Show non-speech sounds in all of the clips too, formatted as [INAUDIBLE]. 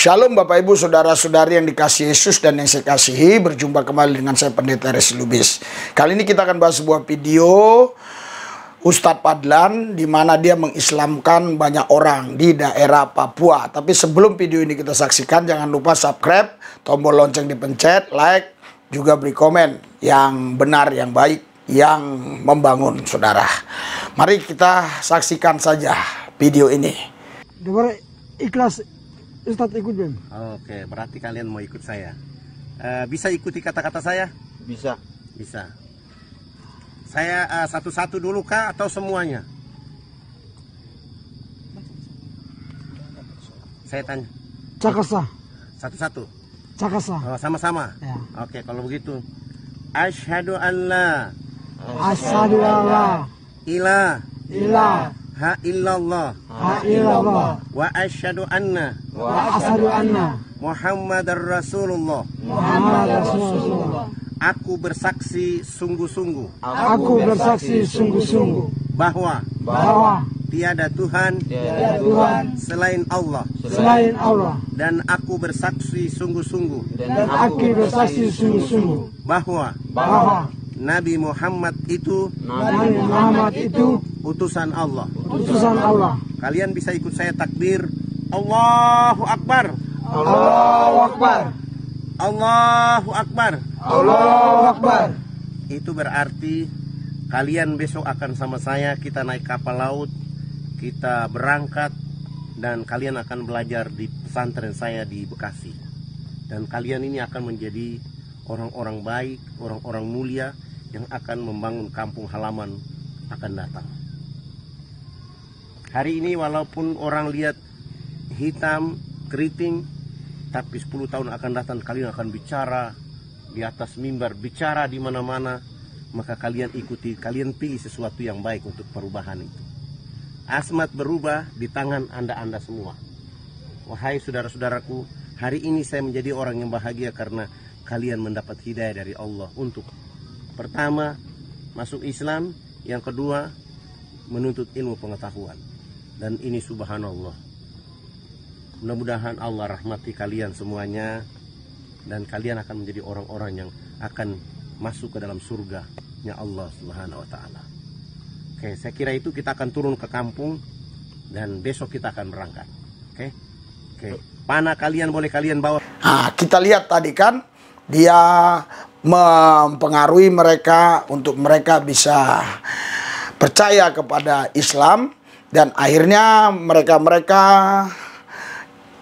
Shalom Bapak Ibu Saudara-saudari yang dikasih Yesus dan yang saya kasihi Berjumpa kembali dengan saya Pendeta Res Lubis Kali ini kita akan bahas sebuah video Ustadz Padlan di mana dia mengislamkan banyak orang di daerah Papua. Tapi sebelum video ini kita saksikan jangan lupa subscribe, tombol lonceng dipencet, like, juga beri komen yang benar, yang baik, yang membangun saudara. Mari kita saksikan saja video ini. Dengar ikhlas Ustadz ikut Bem. Oke, berarti kalian mau ikut saya. E, bisa ikuti kata-kata saya? Bisa. Bisa. Saya eh, satu-satu e, dulu kah atau semuanya? Saya tanya. Cakasa. Satu-satu. Cakasa. Oh, sama-sama. Ya. Oke, kalau begitu. Ashadu Allah. Ashadu Allah. la. Ilah. Ilah. Ha illallah. Ha illallah. Wa ashadu anna. وأشهد أن محمد رسول الله محمد رسول Aku bersaksi sungguh-sungguh. Aku bersaksi sungguh-sungguh bahwa bahwa tiada Tuhan tiada Tuhan selain Allah selain Allah dan aku bersaksi sungguh-sungguh dan aku bersaksi sungguh-sungguh bahwa bahwa Nabi Muhammad itu Nabi Muhammad itu utusan Allah utusan Allah kalian bisa ikut saya takbir Allahu Akbar. Allahu Akbar. Allahu Akbar. Allahu Akbar. Itu berarti kalian besok akan sama saya kita naik kapal laut, kita berangkat dan kalian akan belajar di pesantren saya di Bekasi. Dan kalian ini akan menjadi orang-orang baik, orang-orang mulia yang akan membangun kampung halaman akan datang. Hari ini walaupun orang lihat hitam, keriting, tapi 10 tahun akan datang kalian akan bicara di atas mimbar, bicara di mana-mana, maka kalian ikuti, kalian pilih sesuatu yang baik untuk perubahan itu. Asmat berubah di tangan Anda-anda semua. Wahai saudara-saudaraku, hari ini saya menjadi orang yang bahagia karena kalian mendapat hidayah dari Allah untuk pertama masuk Islam, yang kedua menuntut ilmu pengetahuan. Dan ini subhanallah Mudah-mudahan Allah rahmati kalian semuanya dan kalian akan menjadi orang-orang yang akan masuk ke dalam surga nya Allah Subhanahu wa taala. Oke, saya kira itu kita akan turun ke kampung dan besok kita akan berangkat. Oke. Oke. Panah kalian boleh kalian bawa. Nah, kita lihat tadi kan dia mempengaruhi mereka untuk mereka bisa percaya kepada Islam dan akhirnya mereka-mereka -mereka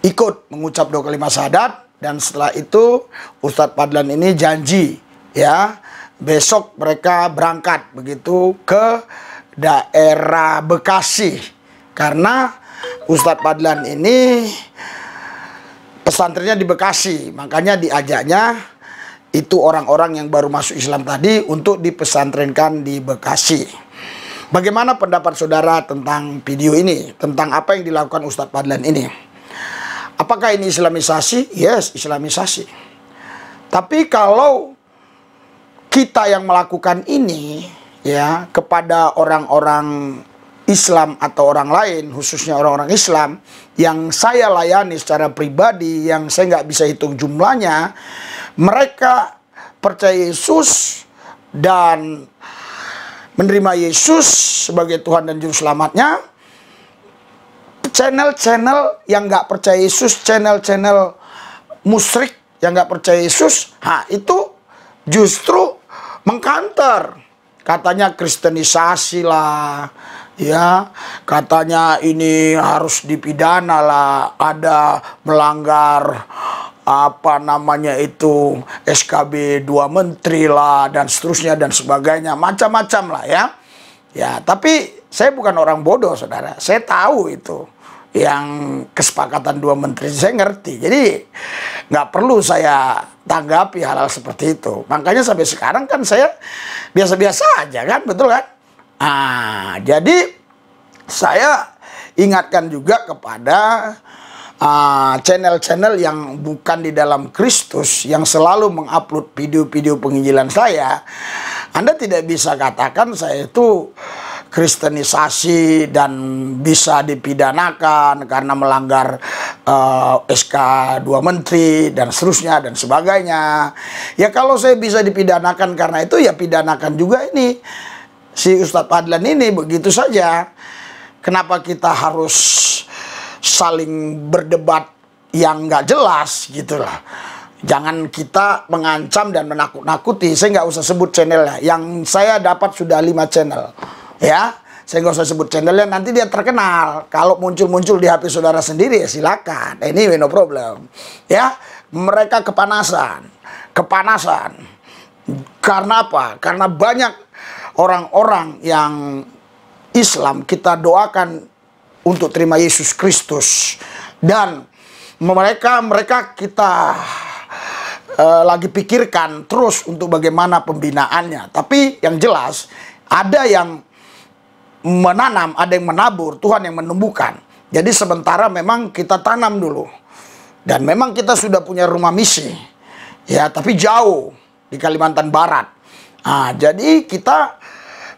ikut mengucap dua kalimat syahadat dan setelah itu Ustadz Padlan ini janji ya besok mereka berangkat begitu ke daerah Bekasi karena Ustadz Padlan ini pesantrennya di Bekasi makanya diajaknya itu orang-orang yang baru masuk Islam tadi untuk dipesantrenkan di Bekasi. Bagaimana pendapat saudara tentang video ini? Tentang apa yang dilakukan Ustadz Padlan ini? Apakah ini islamisasi? Yes, islamisasi. Tapi kalau kita yang melakukan ini ya kepada orang-orang Islam atau orang lain, khususnya orang-orang Islam yang saya layani secara pribadi, yang saya nggak bisa hitung jumlahnya, mereka percaya Yesus dan menerima Yesus sebagai Tuhan dan Juruselamatnya channel-channel yang nggak percaya Yesus, channel-channel musrik yang nggak percaya Yesus, ha, itu justru mengkanter. Katanya kristenisasi lah, ya katanya ini harus dipidana lah, ada melanggar apa namanya itu SKB dua menteri lah dan seterusnya dan sebagainya macam-macam lah ya ya tapi saya bukan orang bodoh saudara saya tahu itu yang kesepakatan dua menteri saya ngerti. Jadi nggak perlu saya tanggapi hal-hal seperti itu. Makanya sampai sekarang kan saya biasa-biasa aja kan, betul kan? Ah, jadi saya ingatkan juga kepada ah, channel-channel uh, yang bukan di dalam Kristus yang selalu mengupload video-video penginjilan saya, Anda tidak bisa katakan saya itu kristenisasi dan bisa dipidanakan karena melanggar uh, eh, SK 2 menteri dan seterusnya dan sebagainya. Ya kalau saya bisa dipidanakan karena itu ya pidanakan juga ini si Ustadz Padlan ini begitu saja. Kenapa kita harus saling berdebat yang nggak jelas gitu lah. Jangan kita mengancam dan menakut-nakuti. Saya nggak usah sebut channelnya. Yang saya dapat sudah lima channel ya saya nggak usah sebut channelnya nanti dia terkenal kalau muncul-muncul di HP saudara sendiri ya silakan ini anyway, no problem ya mereka kepanasan kepanasan karena apa karena banyak orang-orang yang Islam kita doakan untuk terima Yesus Kristus dan mereka mereka kita uh, lagi pikirkan terus untuk bagaimana pembinaannya tapi yang jelas ada yang menanam, ada yang menabur, Tuhan yang menumbuhkan. Jadi sementara memang kita tanam dulu. Dan memang kita sudah punya rumah misi. Ya, tapi jauh di Kalimantan Barat. Nah, jadi kita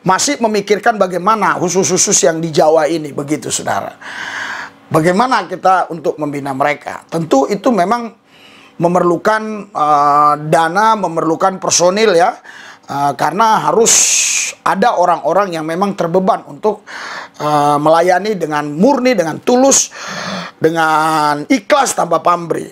masih memikirkan bagaimana khusus-khusus yang di Jawa ini begitu Saudara. Bagaimana kita untuk membina mereka? Tentu itu memang memerlukan uh, dana, memerlukan personil ya Eh, karena harus ada orang-orang yang memang terbeban untuk uh, melayani dengan murni, dengan tulus, dengan ikhlas tanpa pamrih.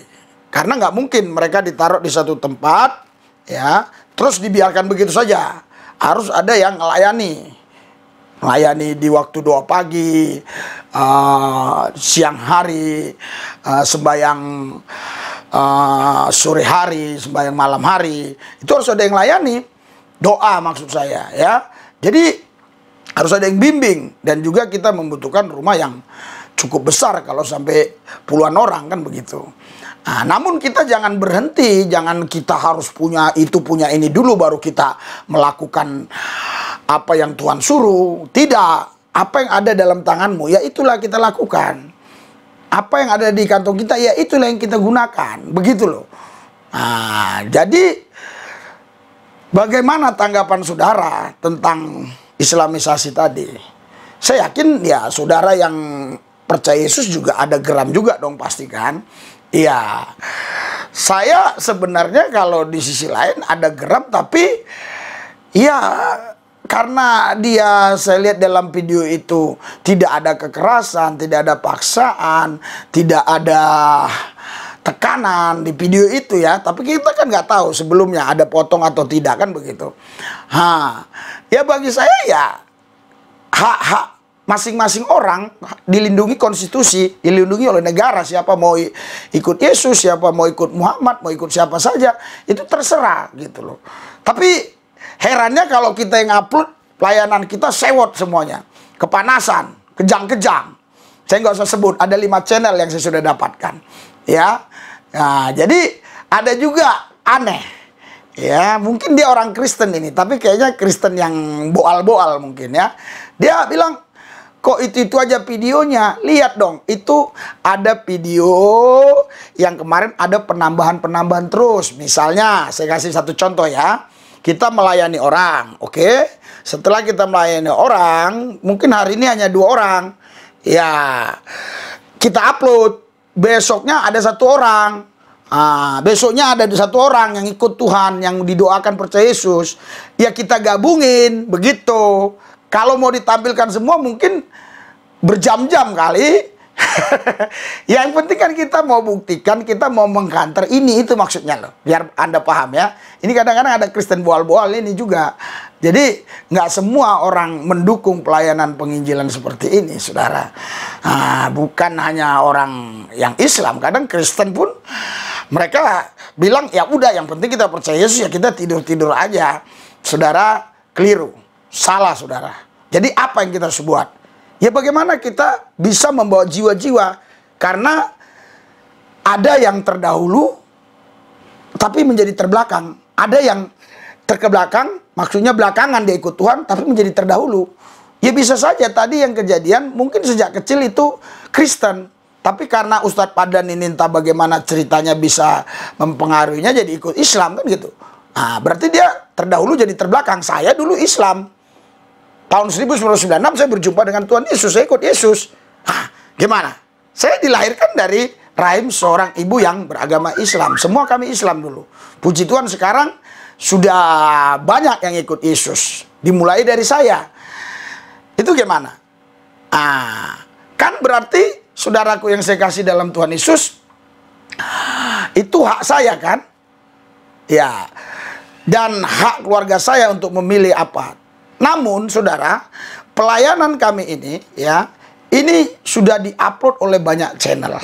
Karena nggak mungkin mereka ditaruh di satu tempat, ya, terus dibiarkan begitu saja. Harus ada yang melayani, melayani di waktu doa pagi, uh, siang hari, uh, sembahyang uh, sore hari, sembahyang malam hari, itu harus ada yang melayani doa maksud saya ya. Jadi harus ada yang bimbing dan juga kita membutuhkan rumah yang cukup besar kalau sampai puluhan orang kan begitu. Nah, namun kita jangan berhenti, jangan kita harus punya itu punya ini dulu baru kita melakukan apa yang Tuhan suruh. Tidak, apa yang ada dalam tanganmu ya itulah kita lakukan. Apa yang ada di kantong kita ya itulah yang kita gunakan. Begitu loh. Nah, jadi Bagaimana tanggapan saudara tentang Islamisasi tadi? Saya yakin ya saudara yang percaya Yesus juga ada geram juga dong pastikan. Iya. Saya sebenarnya kalau di sisi lain ada geram tapi ya karena dia saya lihat dalam video itu tidak ada kekerasan, tidak ada paksaan, tidak ada tekanan di video itu ya tapi kita kan nggak tahu sebelumnya ada potong atau tidak kan begitu ha ya bagi saya ya hak-hak masing-masing orang dilindungi konstitusi, dilindungi oleh negara. Siapa mau ikut Yesus, siapa mau ikut Muhammad, mau ikut siapa saja, itu terserah gitu loh. Tapi herannya kalau kita yang upload layanan kita sewot semuanya, kepanasan, kejang-kejang. Saya nggak usah sebut, ada lima channel yang saya sudah dapatkan. Ya, Nah, jadi ada juga aneh. Ya, mungkin dia orang Kristen ini, tapi kayaknya Kristen yang boal-boal mungkin ya. Dia bilang, kok itu-itu aja videonya? Lihat dong, itu ada video yang kemarin ada penambahan-penambahan terus. Misalnya, saya kasih satu contoh ya. Kita melayani orang, oke? Okay? Setelah kita melayani orang, mungkin hari ini hanya dua orang. Ya, kita upload besoknya ada satu orang. Ah, besoknya ada satu orang yang ikut Tuhan yang didoakan percaya Yesus. Ya kita gabungin begitu. Kalau mau ditampilkan semua mungkin berjam-jam kali. [LAUGHS] yang penting kan kita mau buktikan, kita mau mengkanter ini itu maksudnya loh. Biar Anda paham ya. Ini kadang-kadang ada Kristen boal-boal ini juga. Jadi nggak semua orang mendukung pelayanan penginjilan seperti ini, saudara. Nah, bukan hanya orang yang Islam, kadang Kristen pun mereka bilang ya udah yang penting kita percaya Yesus ya kita tidur tidur aja, saudara keliru, salah saudara. Jadi apa yang kita harus buat? Ya bagaimana kita bisa membawa jiwa-jiwa karena ada yang terdahulu tapi menjadi terbelakang, ada yang terkebelakang Maksudnya belakangan dia ikut Tuhan, tapi menjadi terdahulu. Ya bisa saja tadi yang kejadian, mungkin sejak kecil itu Kristen. Tapi karena Ustadz Padan ini entah bagaimana ceritanya bisa mempengaruhinya jadi ikut Islam kan gitu. Nah berarti dia terdahulu jadi terbelakang. Saya dulu Islam. Tahun 1996 saya berjumpa dengan Tuhan Yesus, saya ikut Yesus. Hah, gimana? Saya dilahirkan dari rahim seorang ibu yang beragama Islam. Semua kami Islam dulu. Puji Tuhan sekarang sudah banyak yang ikut Yesus. Dimulai dari saya. Itu gimana? Ah, kan berarti saudaraku yang saya kasih dalam Tuhan Yesus itu hak saya kan? Ya. Dan hak keluarga saya untuk memilih apa. Namun saudara, pelayanan kami ini ya, ini sudah diupload oleh banyak channel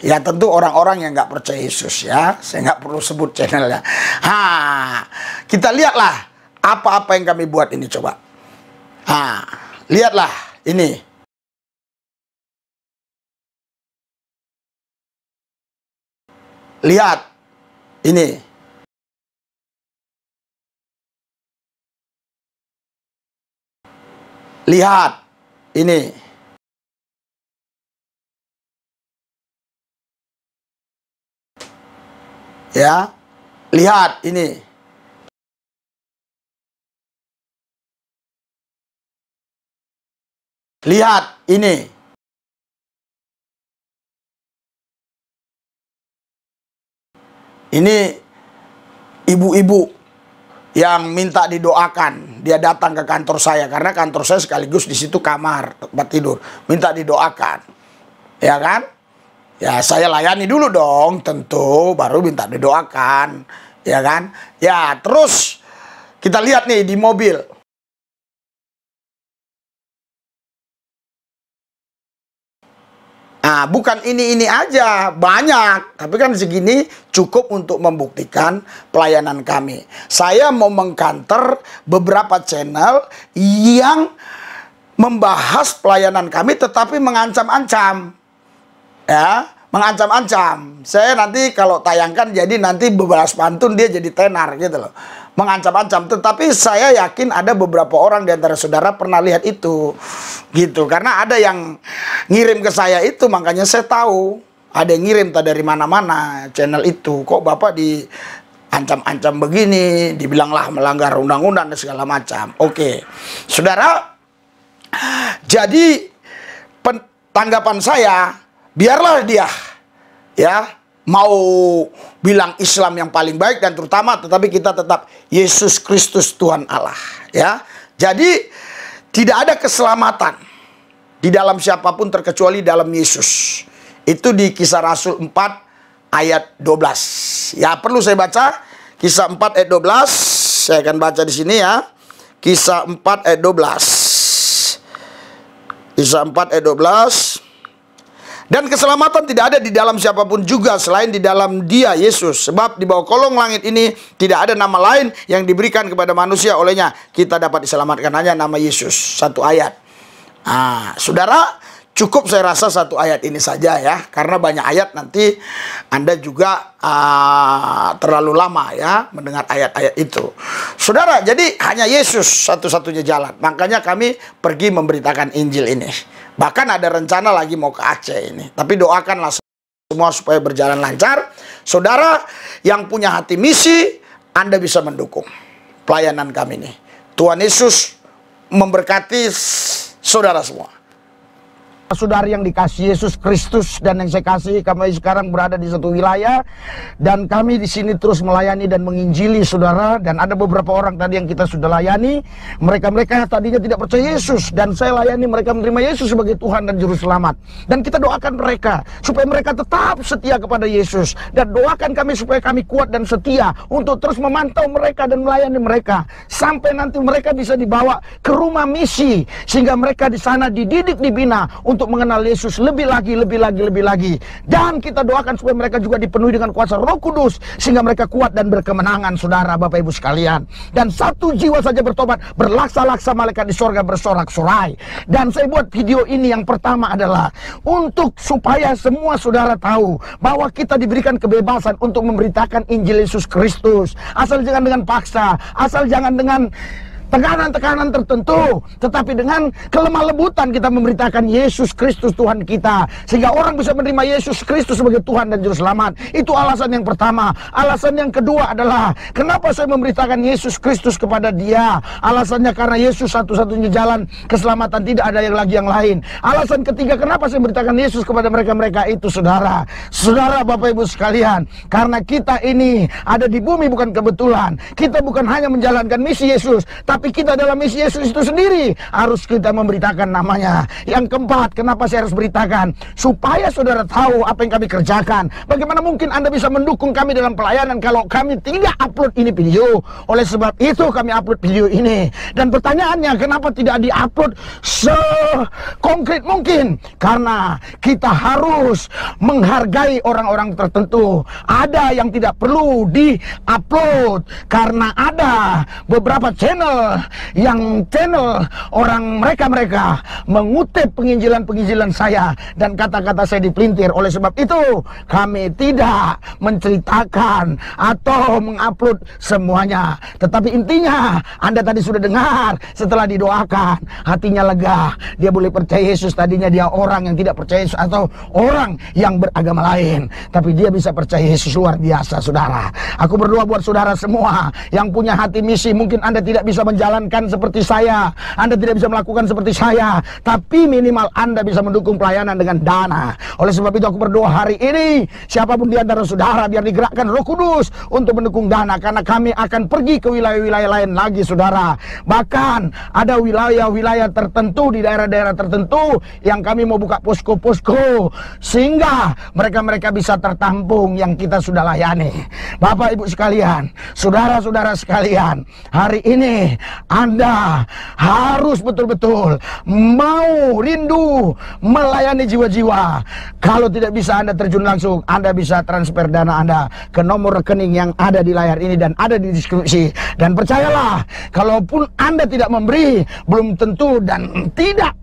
ya tentu orang-orang yang nggak percaya Yesus ya saya nggak perlu sebut channelnya ha kita lihatlah apa-apa yang kami buat ini coba ha lihatlah ini lihat ini lihat ini Ya. Lihat ini. Lihat ini. Ini ibu-ibu yang minta didoakan. Dia datang ke kantor saya karena kantor saya sekaligus di situ kamar tempat tidur, minta didoakan. Ya kan? ya saya layani dulu dong tentu baru minta didoakan ya kan ya terus kita lihat nih di mobil Nah, bukan ini-ini aja, banyak. Tapi kan segini cukup untuk membuktikan pelayanan kami. Saya mau mengkanter beberapa channel yang membahas pelayanan kami tetapi mengancam-ancam ya mengancam-ancam. Saya nanti kalau tayangkan jadi nanti bebalas pantun dia jadi tenar gitu loh. Mengancam-ancam. Tetapi saya yakin ada beberapa orang di antara saudara pernah lihat itu. Gitu. Karena ada yang ngirim ke saya itu makanya saya tahu. Ada yang ngirim tak dari mana-mana channel itu. Kok Bapak di ancam-ancam begini, dibilanglah melanggar undang-undang dan segala macam. Oke. Saudara, jadi tanggapan saya biarlah dia ya mau bilang Islam yang paling baik dan terutama tetapi kita tetap Yesus Kristus Tuhan Allah ya. Jadi tidak ada keselamatan di dalam siapapun terkecuali dalam Yesus. Itu di Kisah Rasul 4 ayat 12. Ya, perlu saya baca Kisah 4 ayat 12. Saya akan baca di sini ya. Kisah 4 ayat 12. Kisah 4 ayat 12 dan keselamatan tidak ada di dalam siapapun juga selain di dalam dia, Yesus. Sebab di bawah kolong langit ini tidak ada nama lain yang diberikan kepada manusia olehnya. Kita dapat diselamatkan hanya nama Yesus. Satu ayat. Ah, saudara, Cukup saya rasa satu ayat ini saja ya, karena banyak ayat nanti Anda juga uh, terlalu lama ya mendengar ayat-ayat itu. Saudara, jadi hanya Yesus satu-satunya jalan. Makanya kami pergi memberitakan Injil ini. Bahkan ada rencana lagi mau ke Aceh ini. Tapi doakanlah semua supaya berjalan lancar. Saudara yang punya hati misi, Anda bisa mendukung pelayanan kami ini. Tuhan Yesus memberkati saudara semua. Saudara yang dikasih Yesus Kristus dan yang saya kasih kami sekarang berada di satu wilayah dan kami di sini terus melayani dan menginjili saudara dan ada beberapa orang tadi yang kita sudah layani mereka-mereka tadinya tidak percaya Yesus dan saya layani mereka menerima Yesus sebagai Tuhan dan juru selamat dan kita doakan mereka supaya mereka tetap setia kepada Yesus dan doakan kami supaya kami kuat dan setia untuk terus memantau mereka dan melayani mereka sampai nanti mereka bisa dibawa ke rumah misi sehingga mereka di sana dididik dibina untuk untuk mengenal Yesus lebih lagi, lebih lagi, lebih lagi. Dan kita doakan supaya mereka juga dipenuhi dengan kuasa Roh Kudus sehingga mereka kuat dan berkemenangan, saudara, bapak ibu sekalian. Dan satu jiwa saja bertobat, berlaksa-laksa malaikat di sorga bersorak-sorai. Dan saya buat video ini yang pertama adalah untuk supaya semua saudara tahu bahwa kita diberikan kebebasan untuk memberitakan Injil Yesus Kristus. Asal jangan dengan paksa, asal jangan dengan tekanan-tekanan tertentu, tetapi dengan kelemah lembutan kita memberitakan Yesus Kristus Tuhan kita, sehingga orang bisa menerima Yesus Kristus sebagai Tuhan dan Juru Selamat. Itu alasan yang pertama. Alasan yang kedua adalah kenapa saya memberitakan Yesus Kristus kepada dia. Alasannya karena Yesus satu-satunya jalan keselamatan, tidak ada yang lagi yang lain. Alasan ketiga kenapa saya memberitakan Yesus kepada mereka-mereka itu, saudara, saudara, bapak ibu sekalian, karena kita ini ada di bumi bukan kebetulan. Kita bukan hanya menjalankan misi Yesus, tapi tapi kita dalam misi Yesus itu sendiri harus kita memberitakan namanya. Yang keempat, kenapa saya harus beritakan? Supaya saudara tahu apa yang kami kerjakan. Bagaimana mungkin Anda bisa mendukung kami dalam pelayanan kalau kami tidak upload ini video? Oleh sebab itu kami upload video ini. Dan pertanyaannya, kenapa tidak diupload sekonkret mungkin? Karena kita harus menghargai orang-orang tertentu. Ada yang tidak perlu di-upload karena ada beberapa channel yang channel orang mereka-mereka mengutip penginjilan-penginjilan saya dan kata-kata saya dipelintir. Oleh sebab itu, kami tidak menceritakan atau mengupload semuanya. Tetapi intinya, Anda tadi sudah dengar setelah didoakan, hatinya lega. Dia boleh percaya Yesus, tadinya dia orang yang tidak percaya Yesus atau orang yang beragama lain. Tapi dia bisa percaya Yesus luar biasa, saudara. Aku berdoa buat saudara semua yang punya hati misi, mungkin Anda tidak bisa menjelaskan menjalankan seperti saya, Anda tidak bisa melakukan seperti saya, tapi minimal Anda bisa mendukung pelayanan dengan dana. Oleh sebab itu aku berdoa hari ini, siapapun di antara saudara biar digerakkan Roh Kudus untuk mendukung dana karena kami akan pergi ke wilayah-wilayah lain lagi saudara. Bahkan ada wilayah-wilayah tertentu di daerah-daerah tertentu yang kami mau buka posko-posko sehingga mereka-mereka bisa tertampung yang kita sudah layani. Bapak Ibu sekalian, saudara-saudara sekalian, hari ini anda harus betul-betul mau rindu melayani jiwa-jiwa. Kalau tidak bisa Anda terjun langsung, Anda bisa transfer dana Anda ke nomor rekening yang ada di layar ini dan ada di deskripsi. Dan percayalah, kalaupun Anda tidak memberi, belum tentu dan tidak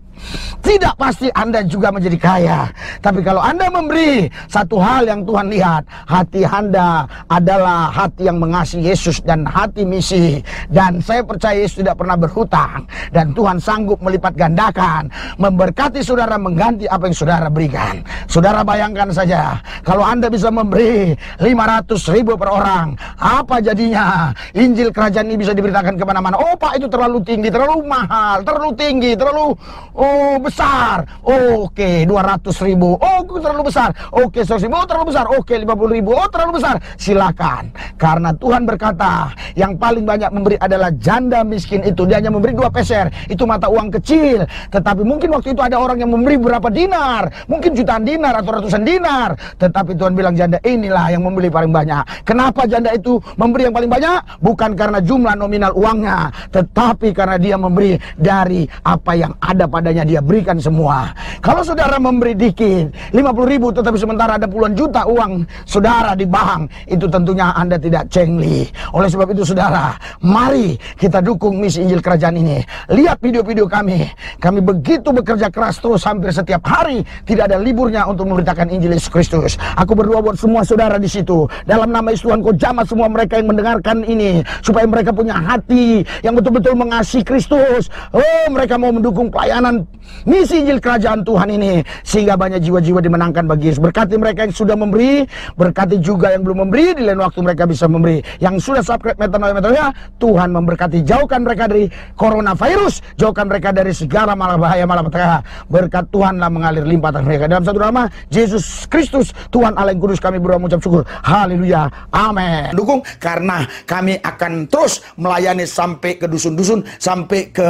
tidak pasti Anda juga menjadi kaya. Tapi kalau Anda memberi, satu hal yang Tuhan lihat, hati Anda adalah hati yang mengasihi Yesus dan hati misi. Dan saya percaya Yesus tidak pernah berhutang. Dan Tuhan sanggup melipat gandakan, memberkati saudara mengganti apa yang saudara berikan. Saudara bayangkan saja, kalau Anda bisa memberi 500 ribu per orang, apa jadinya? Injil kerajaan ini bisa diberitakan kemana-mana. Oh Pak itu terlalu tinggi, terlalu mahal, terlalu tinggi, terlalu... Oh, Oh besar. Oke, 200 ribu. Oh, terlalu besar. Oke, 100 ribu. Oh, terlalu besar. Oke, 50 ribu. Oh, terlalu besar. Silakan. Karena Tuhan berkata, yang paling banyak memberi adalah janda miskin itu. Dia hanya memberi dua peser. Itu mata uang kecil. Tetapi mungkin waktu itu ada orang yang memberi berapa dinar. Mungkin jutaan dinar atau ratusan dinar. Tetapi Tuhan bilang janda inilah yang membeli paling banyak. Kenapa janda itu memberi yang paling banyak? Bukan karena jumlah nominal uangnya. Tetapi karena dia memberi dari apa yang ada padanya dia berikan semua. Kalau saudara memberi dikit, 50 ribu tetapi sementara ada puluhan juta uang saudara di bank, itu tentunya Anda tidak cengli. Oleh sebab itu saudara, mari kita dukung misi Injil Kerajaan ini. Lihat video-video kami. Kami begitu bekerja keras terus hampir setiap hari, tidak ada liburnya untuk memberitakan Injil Yesus Kristus. Aku berdoa buat semua saudara di situ. Dalam nama Yesus Tuhan, kau jamah semua mereka yang mendengarkan ini supaya mereka punya hati yang betul-betul mengasihi Kristus. Oh, mereka mau mendukung pelayanan Misi Injil Kerajaan Tuhan ini sehingga banyak jiwa-jiwa dimenangkan bagi Yesus. Berkati mereka yang sudah memberi, berkati juga yang belum memberi, di lain waktu mereka bisa memberi. Yang sudah subscribe metanoia metanoia, Tuhan memberkati. Jauhkan mereka dari coronavirus, jauhkan mereka dari segala malah bahaya malah malapetaka. Berkat Tuhanlah mengalir limpah mereka. Dalam satu nama Yesus Kristus, Tuhan Allah yang kudus kami berdoa mengucap syukur. Haleluya. Amin. Dukung karena kami akan terus melayani sampai ke dusun-dusun, sampai ke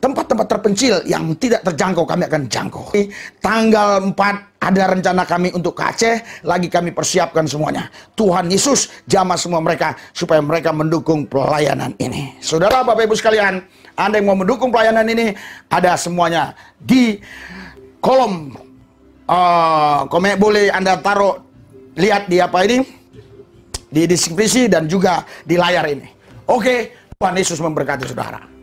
tempat-tempat terpencil yang tidak terjangkau kami akan jangkau. Tanggal 4 ada rencana kami untuk ke Aceh, lagi kami persiapkan semuanya. Tuhan Yesus jamah semua mereka supaya mereka mendukung pelayanan ini. Saudara Bapak Ibu sekalian, Anda yang mau mendukung pelayanan ini ada semuanya di kolom uh, komen boleh Anda taruh lihat di apa ini di deskripsi dan juga di layar ini. Oke, Tuhan Yesus memberkati saudara.